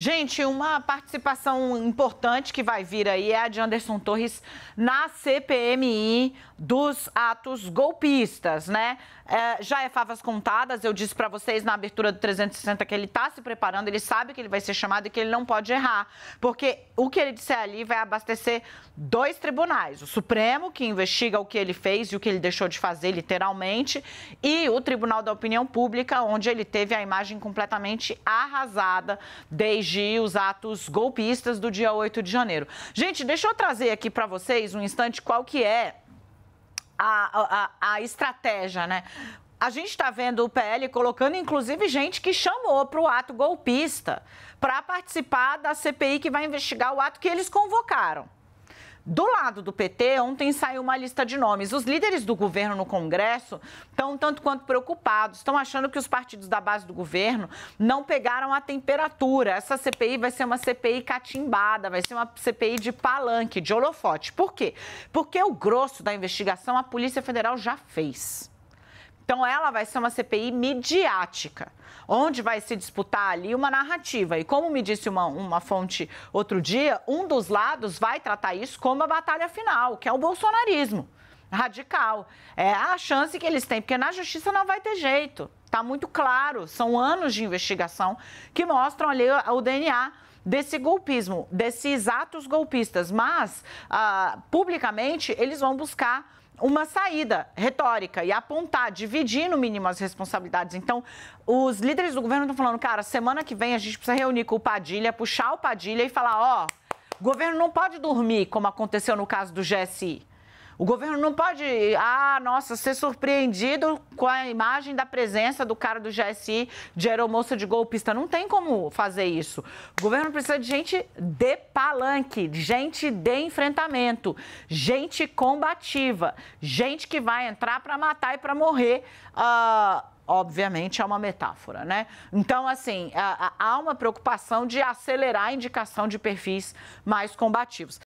Gente, uma participação importante que vai vir aí é a de Anderson Torres na CPMI dos atos golpistas, né? É, já é favas contadas, eu disse para vocês na abertura do 360 que ele está se preparando, ele sabe que ele vai ser chamado e que ele não pode errar, porque o que ele disser ali vai abastecer dois tribunais, o Supremo, que investiga o que ele fez e o que ele deixou de fazer, literalmente, e o Tribunal da Opinião Pública, onde ele teve a imagem completamente arrasada desde corrigir os atos golpistas do dia 8 de janeiro. Gente, deixa eu trazer aqui para vocês um instante qual que é a, a, a estratégia, né? A gente está vendo o PL colocando, inclusive, gente que chamou para o ato golpista para participar da CPI que vai investigar o ato que eles convocaram. Do lado do PT, ontem saiu uma lista de nomes. Os líderes do governo no Congresso estão tanto quanto preocupados, estão achando que os partidos da base do governo não pegaram a temperatura. Essa CPI vai ser uma CPI catimbada, vai ser uma CPI de palanque, de holofote. Por quê? Porque o grosso da investigação a Polícia Federal já fez. Então, ela vai ser uma CPI midiática, onde vai se disputar ali uma narrativa. E como me disse uma, uma fonte outro dia, um dos lados vai tratar isso como a batalha final, que é o bolsonarismo radical. É a chance que eles têm, porque na justiça não vai ter jeito. Está muito claro, são anos de investigação que mostram ali o DNA desse golpismo, desses atos golpistas. Mas, ah, publicamente, eles vão buscar uma saída retórica e apontar, dividir no mínimo as responsabilidades. Então, os líderes do governo estão falando, cara, semana que vem a gente precisa reunir com o Padilha, puxar o Padilha e falar, ó, oh, o governo não pode dormir, como aconteceu no caso do GSI. O governo não pode, ah, nossa, ser surpreendido com a imagem da presença do cara do GSI de aeromoça de golpista. Não tem como fazer isso. O governo precisa de gente de palanque, gente de enfrentamento, gente combativa, gente que vai entrar para matar e para morrer. Uh obviamente é uma metáfora, né? Então, assim, há uma preocupação de acelerar a indicação de perfis mais combativos.